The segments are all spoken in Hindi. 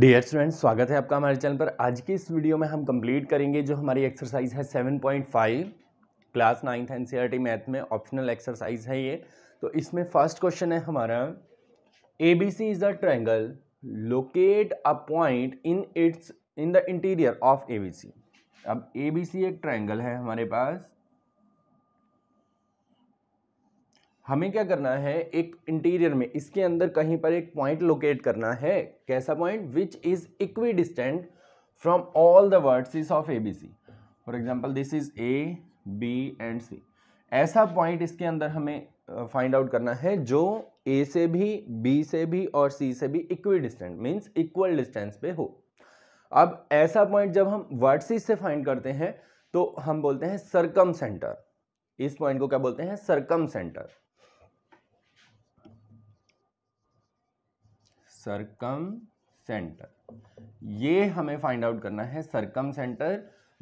डियर स्टूडेंट्स स्वागत है आपका हमारे चैनल पर आज की इस वीडियो में हम कंप्लीट करेंगे जो हमारी एक्सरसाइज है 7.5 class ninth N C math में ऑप्शनल एक्सरसाइज है ये तो इसमें फर्स्ट क्वेश्चन है हमारा A B C is a triangle locate a point in its in the interior of A B C अब ए बी सी एक ट्रायंगल है हमारे पास हमें क्या करना है एक इंटीरियर में इसके अंदर कहीं पर एक पॉइंट लोकेट करना है कैसा point which is equidistant from all the vertices of A B C for example this is A B and C ऐसा पॉइंट इसके अंदर हमें फाइंड आउट करना है जो ए से भी बी से भी और सी से भी equidistant means equal distance पे हो अब ऐसा पॉइंट जब हम वर्डसिस से फाइंड करते हैं तो हम बोलते हैं सरकम सेंटर इस पॉइंट को क्या बोलते हैं सरकम सेंटर सरकम सेंटर ये हमें फाइंड आउट करना है circumcentre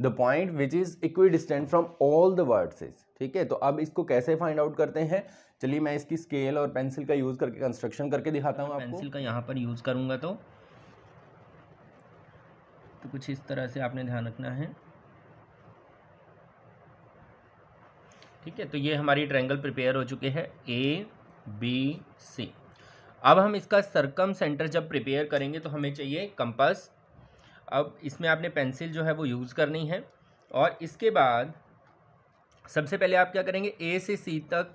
the point which is equidistant from all the vertices ठीक है तो अब इसको कैसे फाइंड आउट करते हैं चलिए मैं इसकी स्केल और पेंसिल का यूज़ करके कंस्ट्रक्शन करके दिखाता हूँ पेंसिल का यहाँ पर यूज़ करूँगा तो तो कुछ इस तरह से आपने ध्यान रखना है ठीक है तो ये हमारी ट्रायंगल प्रिपेयर हो चुके हैं ए बी सी अब हम इसका सरकम सेंटर जब प्रिपेयर करेंगे तो हमें चाहिए कंपास अब इसमें आपने पेंसिल जो है वो यूज़ करनी है और इसके बाद सबसे पहले आप क्या करेंगे ए से सी तक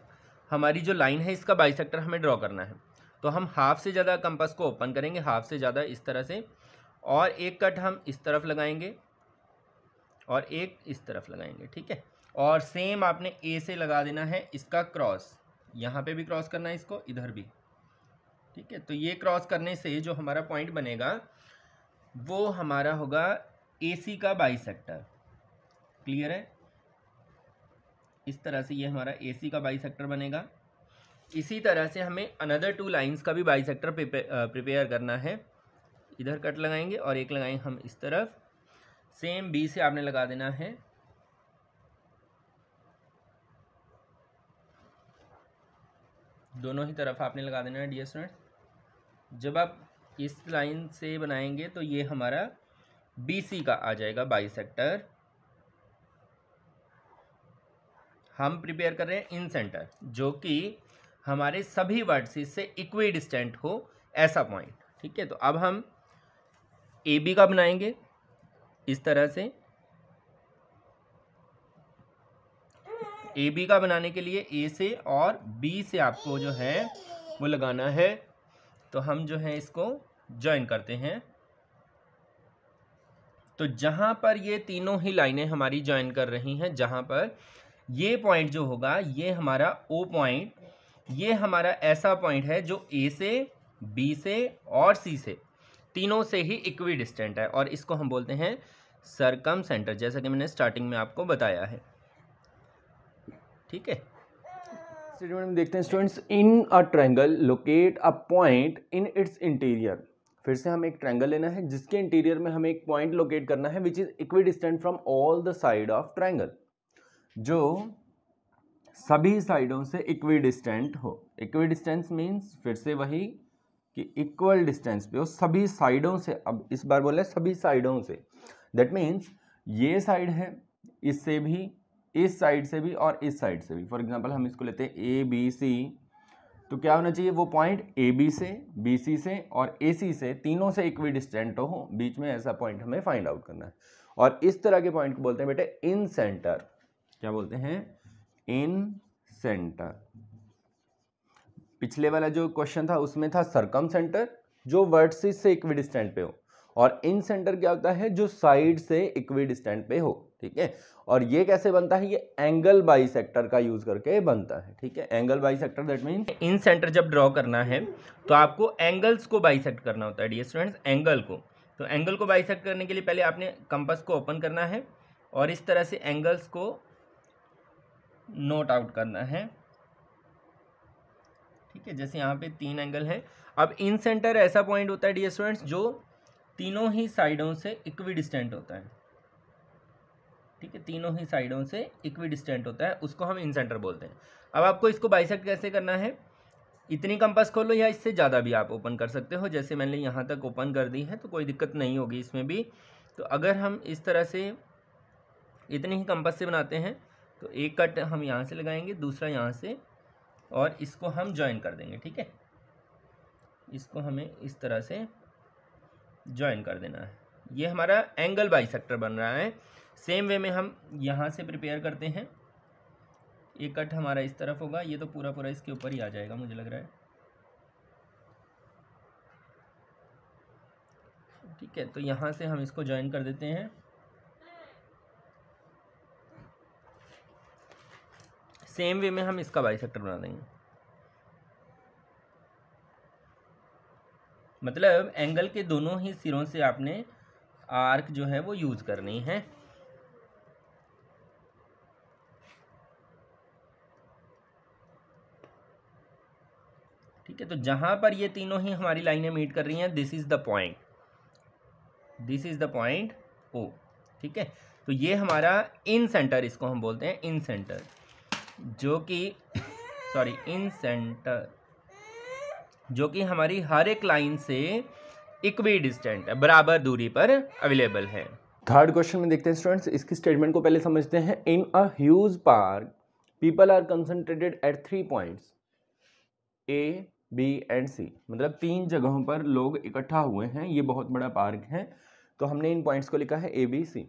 हमारी जो लाइन है इसका बाई हमें ड्रॉ करना है तो हम हाफ़ से ज़्यादा कंपास को ओपन करेंगे हाफ़ से ज़्यादा इस तरह से और एक कट हम इस तरफ लगाएंगे और एक इस तरफ लगाएंगे ठीक है और सेम आपने ए से लगा देना है इसका क्रॉस यहाँ पे भी क्रॉस करना है इसको इधर भी ठीक है तो ये क्रॉस करने से जो हमारा पॉइंट बनेगा वो हमारा होगा ए का सेक्टर क्लियर है इस तरह से ये हमारा ए का सेक्टर बनेगा इसी तरह से हमें अनदर टू लाइंस का भी बाई सेक्टर प्रिपेयर करना है इधर कट लगाएंगे और एक लगाएंगे हम इस तरफ सेम बी से आपने लगा देना है दोनों ही तरफ आपने लगा देना है डी जब आप इस लाइन से बनाएंगे तो ये हमारा बीसी का आ जाएगा बाई सेक्टर हम प्रिपेयर कर रहे हैं इन सेंटर जो कि हमारे सभी वर्ड से इक्वी डिस्टेंट हो ऐसा पॉइंट ठीक है तो अब हम ए बी का बनाएंगे इस तरह से ए बी का बनाने के लिए ए से और बी से आपको जो है वो लगाना है तो हम जो है इसको ज्वाइन करते हैं तो जहां पर ये तीनों ही लाइनें हमारी ज्वाइन कर रही हैं जहाँ पर ये पॉइंट जो होगा ये हमारा ओ पॉइंट ये हमारा ऐसा पॉइंट है जो ए से बी से और सी से तीनों से ही इक्वी डिस्टेंट है और इसको हम बोलते हैं सरकम सेंटर जैसा कि मैंने स्टार्टिंग में आपको बताया है ठीक है स्टेटमेंट में देखते हैं students in a triangle locate a point in its interior फिर से हमें एक ट्रायंगल लेना है जिसके इंटीरियर में हमें एक पॉइंट लोकेट करना है which is equidistant from all the side of triangle जो सभी साइडों से इक्वी डिस्टेंट हो इक्वी डिस्टेंस मीन्स फिर से वही कि इक्वल डिस्टेंस पे हो सभी साइडों से अब इस बार बोला सभी साइडों से दैट मीन्स ये साइड है इससे भी इस साइड से भी और इस साइड से भी फॉर एग्जांपल हम इसको लेते हैं ए बी सी तो क्या होना चाहिए वो पॉइंट ए बी से बी सी से और ए सी से तीनों से इक्वी डिस्टेंट हो बीच में ऐसा पॉइंट हमें फाइंड आउट करना है और इस तरह के पॉइंट को बोलते हैं बेटे इन सेंटर क्या बोलते हैं इन सेंटर पिछले वाला जो क्वेश्चन था उसमें था सरकम सेंटर जो वर्डसिस से इक्वी डिस्टेंट पे हो और इन सेंटर क्या होता है जो साइड से इक्विड स्टैंड पे हो ठीक है और ये कैसे बनता है ये एंगल बाई सेक्टर का यूज करके बनता है ठीक है angle bisector that mean incentre जब ड्रॉ करना है तो आपको एंगल्स को बाई करना होता है डी स्टूडेंट्स एंगल को तो एंगल को बाई करने के लिए पहले आपने कंपस को ओपन करना है और इस तरह से एंगल्स को नोट आउट करना है ठीक है जैसे यहाँ पे तीन एंगल हैं अब इन सेंटर ऐसा पॉइंट होता है डी स्टूडेंट्स जो तीनों ही साइडों से इक्वी डिस्टेंट होता है ठीक है तीनों ही साइडों से इक्वी डिस्टेंट होता है उसको हम इन सेंटर बोलते हैं अब आपको इसको बाइसेक्ट कैसे करना है इतनी कंपास खोलो या इससे ज़्यादा भी आप ओपन कर सकते हो जैसे मैंने यहाँ तक ओपन कर दी है तो कोई दिक्कत नहीं होगी इसमें भी तो अगर हम इस तरह से इतनी ही कंपास से बनाते हैं तो एक कट हम यहाँ से लगाएंगे दूसरा यहाँ से और इसको हम ज्वाइन कर देंगे ठीक है इसको हमें इस तरह से ज्वाइन कर देना है ये हमारा एंगल बाई बन रहा है सेम वे में हम यहाँ से प्रिपेयर करते हैं ये कट हमारा इस तरफ होगा ये तो पूरा पूरा इसके ऊपर ही आ जाएगा मुझे लग रहा है ठीक है तो यहाँ से हम इसको ज्वाइन कर देते हैं सेम वे में हम इसका बाई बना देंगे मतलब एंगल के दोनों ही सिरों से आपने आर्क जो है वो यूज़ करनी है ठीक है तो जहां पर ये तीनों ही हमारी लाइनें मीट कर रही हैं this is the point this is the point O ठीक है तो ये हमारा इन सेंटर इसको हम बोलते हैं इन सेंटर जो कि सॉरी इन सेंटर जो कि हमारी हर एक लाइन से इक्वी डिस्टेंट बराबर दूरी पर अवेलेबल है थर्ड क्वेश्चन में देखते हैं स्टूडेंट्स इसकी स्टेटमेंट को पहले समझते हैं in a huge park people are concentrated at three points A B and C मतलब तीन जगहों पर लोग इकट्ठा हुए हैं ये बहुत बड़ा पार्क है तो हमने इन पॉइंट्स को लिखा है A B C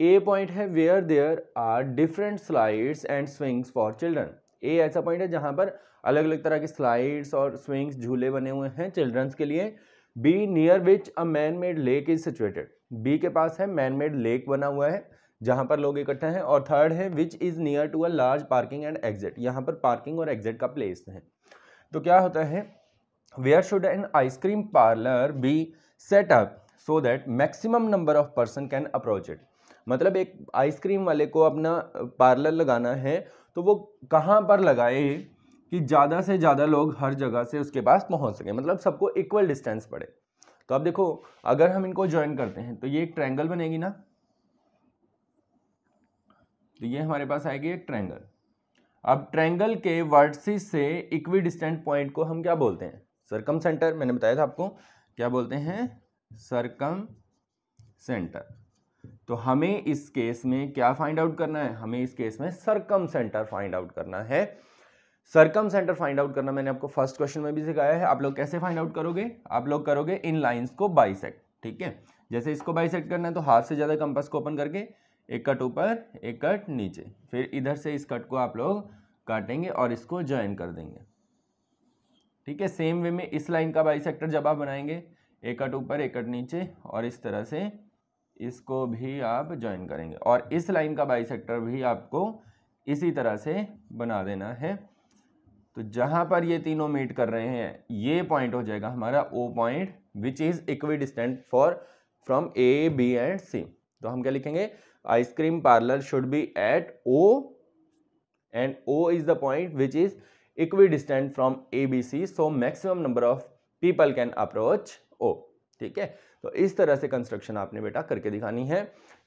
A point है where there are different slides and swings for children A ऐसा पॉइंट है जहाँ पर अलग अलग तरह के स्लाइड्स और स्विंग्स झूले बने हुए हैं चिल्ड्रंस के लिए B near which a man made lake is situated B के पास है मैन मेड लेक बना हुआ है जहाँ पर लोग इकट्ठे हैं और थर्ड है which is near to a large parking and exit यहाँ पर पार्किंग और एग्जिट का प्लेस है तो क्या होता है where should an ice cream parlour be set up so that maximum number of person can approach it मतलब एक आइसक्रीम वाले को अपना पार्लर लगाना है तो वो कहाँ पर लगाए कि ज़्यादा से ज़्यादा लोग हर जगह से उसके पास पहुँच सकें मतलब सबको इक्वल डिस्टेंस पड़े तो अब देखो अगर हम इनको ज्वाइन करते हैं तो ये एक ट्रैंगल बनेगी ना तो ये हमारे पास आएगी एक ट्रैंगल अब ट्रैंगल के वर्डसिस से इक्वी डिस्टेंट पॉइंट को हम क्या बोलते हैं सरकम सेंटर मैंने बताया था आपको क्या बोलते हैं सरकम सेंटर तो हमें इस केस में क्या फाइंड आउट करना है हमें इस केस में सरकम सेंटर फाइंड आउट करना है सरकम सेंटर फाइंड आउट करना मैंने आपको फर्स्ट क्वेश्चन में भी सिखाया है आप लोग कैसे फाइंड आउट करोगे आप लोग करोगे इन लाइंस को बाइसेक ठीक है जैसे इसको बाइसेक करना है तो हाथ से ज़्यादा कंपस को ओपन करके एक कट ऊपर एक कट नीचे फिर इधर से इस कट को आप लोग काटेंगे और इसको ज्वाइन कर देंगे ठीक है सेम वे में इस लाइन का बाइसेक्टर जब आप बनाएंगे एक कट ऊपर एक कट नीचे और इस तरह से इसको भी आप ज्वाइन करेंगे और इस लाइन का बाई भी आपको इसी तरह से बना देना है तो जहाँ पर ये तीनों मीट कर रहे हैं ये पॉइंट हो जाएगा हमारा O point which is equidistant for from A B and C तो हम क्या लिखेंगे ice cream parlour should be at O and O is the point which is equidistant from A B C so maximum number of people can approach O ठीक है तो इस तरह से कंस्ट्रक्शन आपने बेटा करके दिखानी है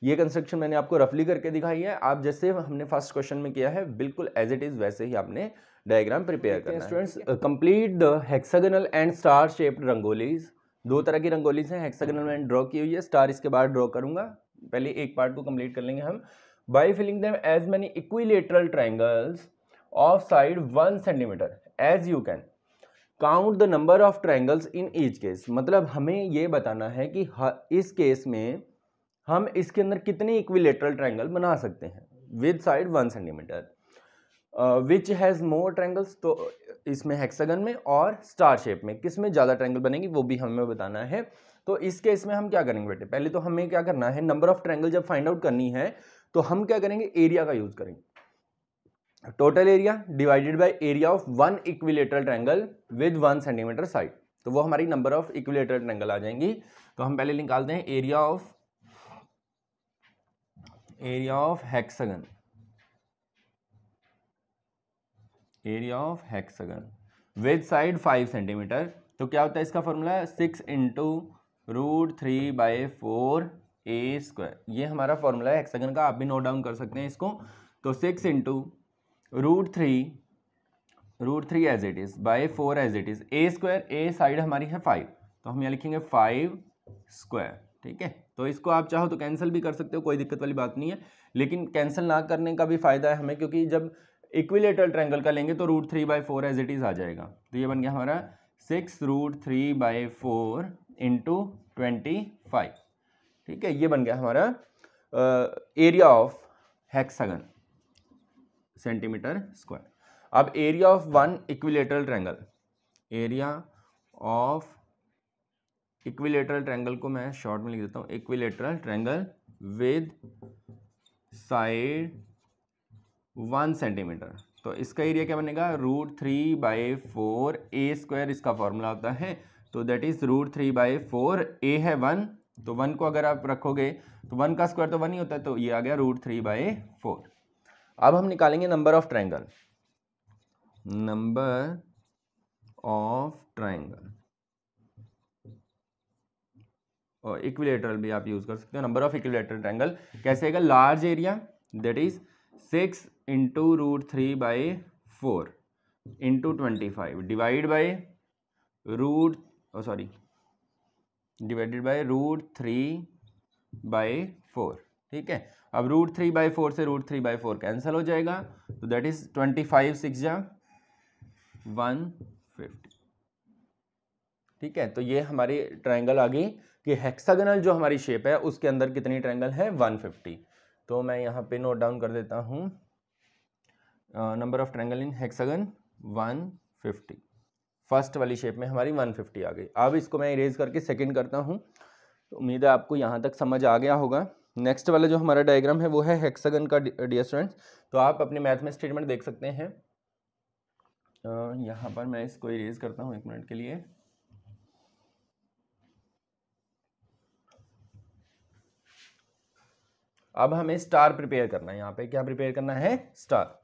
ये कंस्ट्रक्शन मैंने आपको रफली करके दिखाई है आप जैसे हमने फर्स्ट क्वेश्चन में किया है बिल्कुल एज इट इज़ वैसे ही आपने डायग्राम प्रिपेयर करना है students complete the hexagonal and star shaped rangolis दो तरह की रंगोलीज हैं हेक्सागनल मैंने ड्रॉ की हुई है स्टार इसके बाद ड्रॉ करूंगा पहले एक पार्ट को कंप्लीट कर लेंगे हम by filling them as many equilateral triangles of side one centimetre as you can count the number of triangles in each case मतलब हमें ये बताना है कि इस केस में हम इसके अंदर कितने इक्विलेटरल ट्राइंगल बना सकते हैं with side one centimetre which has more triangles तो इसमें हेक्सागन में और स्टार शेप में किस में ज़्यादा ट्राइंगल बनेगी वो भी हमें बताना है तो इस केस में हम क्या करेंगे बेटे पहले तो हमें क्या करना है नंबर ऑफ ट्राइंगल जब फाइंड आउट करनी है तो हम क्या करेंगे एरिया का यूज़ करेंगे total area divided by area of one equilateral triangle with one centimetre side तो वो हमारी नंबर ऑफ इक्विलेटरल ट्रैंगल आ जाएंगी तो हम पहले निकालते हैं area of area of hexagon area of hexagon with side five centimetre तो क्या होता है इसका formula six into root three by four A square ये हमारा फॉर्मूला है हेक्सागन का आप भी नोट डाउन कर सकते हैं इसको तो six into root three root three as it is by four as it is A square A side हमारी है फाइव तो हम यहाँ लिखेंगे फाइव स्क्वायर ठीक है तो इसको आप चाहो तो कैंसिल भी कर सकते हो कोई दिक्कत वाली बात नहीं है लेकिन कैंसिल ना करने का भी फ़ायदा है हमें क्योंकि जब इक्विलेटरल ट्रैंगल का लेंगे तो root three by four as it is आ जाएगा तो ये बन गया हमारा six root three by four into twenty five ठीक है ये बन गया हमारा area of hexagon centimetre square अब area of one equilateral triangle area of equilateral triangle को मैं शॉर्ट में लिख देता हूँ equilateral triangle with side one centimetre तो इसका एरिया क्या बनेगा root three by four A square इसका फॉर्मूला होता है तो that is root three by four A है वन तो वन को अगर आप रखोगे तो वन का स्क्वायर तो वन ही होता है तो ये आ गया रूट थ्री बाई फोर अब हम निकालेंगे number of triangle number of triangle और इक्विलेटरल भी आप यूज कर सकते हो नंबर ऑफ इक्विलेटरल ट्राइंगल कैसे आएगा large area that is six into root three by four into twenty five divide by root sorry divided by root three by four ठीक है अब रूट थ्री बाई फोर से root three by four cancel हो जाएगा तो that is twenty five six जा वन फिफ्टी ठीक है तो ये हमारी ट्रायंगल आ गई कि हेक्सागनल जो हमारी शेप है उसके अंदर कितनी ट्रायंगल है वन फिफ्टी तो मैं यहाँ पे नोट डाउन कर देता हूँ number of triangle in hexagon fifty first वाली शेप में हमारी वन फिफ्टी आ गई अब इसको मैं इरेज करके सेकेंड करता हूँ तो उम्मीद है आपको यहाँ तक समझ आ गया होगा नेक्स्ट वाला जो हमारा डायग्राम है वो है हेक्सागन का डियर स्टूडेंट्स तो आप अपने मैथ में स्टेटमेंट देख सकते हैं यहाँ पर मैं इसको इरेज करता हूँ एक मिनट के लिए अब हमें स्टार प्रिपेयर करना है यहाँ पे क्या प्रिपेयर करना है स्टार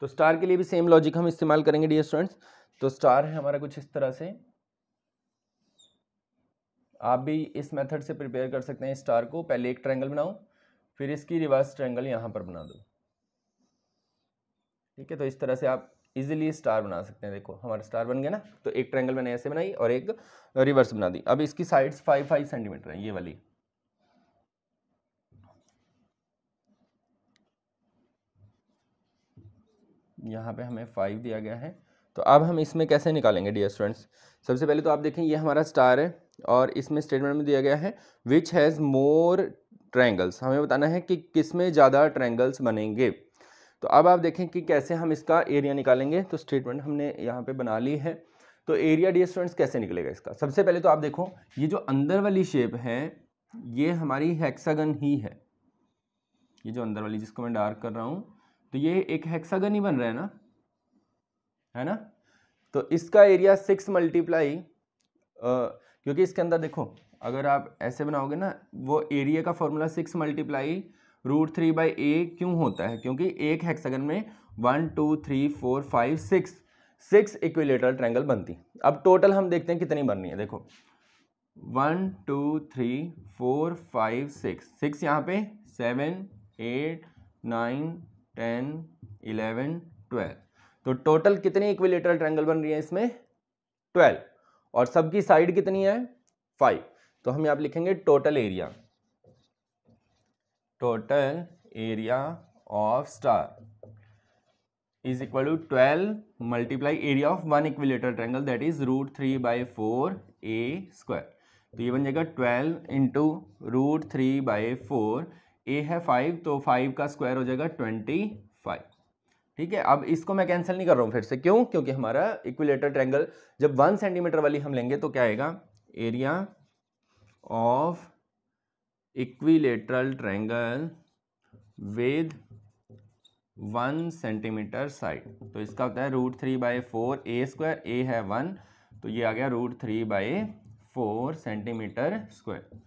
तो स्टार के लिए भी सेम लॉजिक हम इस्तेमाल करेंगे डियर स्टूडेंट्स तो स्टार है हमारा कुछ इस तरह से आप भी इस मेथड से प्रिपेयर कर सकते हैं स्टार को पहले एक ट्रायंगल बनाओ फिर इसकी रिवर्स ट्रायंगल यहाँ पर बना दो ठीक है तो इस तरह से आप इजीली स्टार बना सकते हैं देखो हमारा स्टार बन गया ना तो एक ट्रायंगल मैंने ऐसे बनाई और एक रिवर्स बना दी अब इसकी साइड्स फाइव फाइव सेंटीमीटर है ये वाली यहाँ पे हमें फाइव दिया गया है तो अब हम इसमें कैसे निकालेंगे डियर स्टूडेंट्स सबसे पहले तो आप देखें ये हमारा स्टार है और इसमें स्टेटमेंट में दिया गया है विच हैज़ मोर ट्रायंगल्स हमें बताना है कि किस में ज़्यादा ट्रायंगल्स बनेंगे तो अब आप देखें कि कैसे हम इसका एरिया निकालेंगे तो स्टेटमेंट हमने यहाँ पे बना ली है तो एरिया डी स्टूडेंट्स कैसे निकलेगा इसका सबसे पहले तो आप देखो ये जो अंदर वाली शेप है ये हमारी हेक्सागन ही है ये जो अंदर वाली जिसको मैं डार्क कर रहा हूँ तो ये एक हेक्सागन ही बन रहा है ना है ना तो इसका एरिया सिक्स मल्टीप्लाई क्योंकि इसके अंदर देखो अगर आप ऐसे बनाओगे ना वो एरिया का formula six multiply root three by A क्यों होता है क्योंकि एक हेक्सागन में one two three four five six six equilateral triangle बनती अब टोटल हम देखते हैं कितनी बननी है देखो one two three four five six six यहाँ पे seven eight nine ten eleven twelve तो टोटल कितनी इक्विलेटरल ट्रायंगल बन रही है इसमें ट्वेल्व और सबकी साइड कितनी है फाइव तो हम यहाँ लिखेंगे total area total area of star is equal to twelve multiply area of one equilateral triangle that is root three by four A square तो ये बन जाएगा twelve into root three by four A है फाइव तो फाइव का स्क्वायर हो जाएगा ट्वेंटी फाइव ठीक है अब इसको मैं कैंसिल नहीं कर रहा हूँ फिर से क्यों क्योंकि हमारा इक्विलेटर ट्रैंगल जब वन सेंटीमीटर वाली हम लेंगे तो क्या आएगा area of equilateral triangle with one centimetre side तो इसका होता है root three by four A square A है वन तो ये आ गया root three by four centimetre square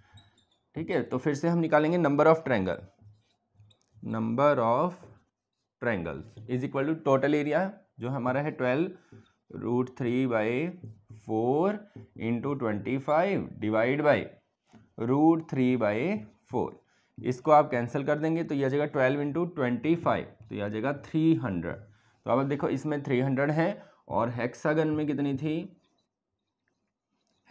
ठीक है तो फिर से हम निकालेंगे number of triangle number of triangles is equal to total area जो हमारा है twelve root three by four into twenty five divide by root three by four इसको आप कैंसिल कर देंगे तो यह आ जाएगा ट्वेल्व इंटू ट्वेंटी फाइव तो यह आ जाएगा थ्री हंड्रेड तो अब देखो इसमें थ्री हंड्रेड है और हेक्सागन में कितनी थी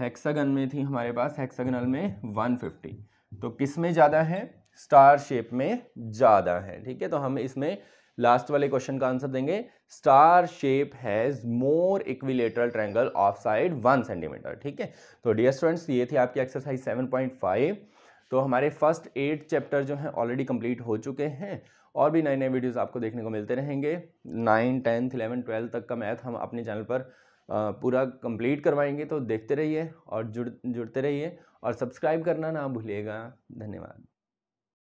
हेक्सागन में थी हमारे पास हेक्सागनल में वन फिफ्टी तो किस में ज़्यादा है स्टार शेप में ज़्यादा है ठीक है तो हम इसमें लास्ट वाले क्वेश्चन का आंसर देंगे star shape has more equilateral triangle of side one centimetre ठीक है तो डियर स्टूडेंट्स ये थी आपकी एक्सरसाइज सेवन पॉइंट फाइव तो हमारे फर्स्ट एट चैप्टर जो हैं ऑलरेडी कंप्लीट हो चुके हैं और भी नए नए वीडियोस आपको देखने को मिलते रहेंगे नाइन टेंथ इलेवन ट्वेल्थ तक का मैथ हम अपने चैनल पर पूरा कंप्लीट करवाएंगे तो देखते रहिए और जुड़ जुड़ते रहिए और सब्सक्राइब करना ना भूलिएगा धन्यवाद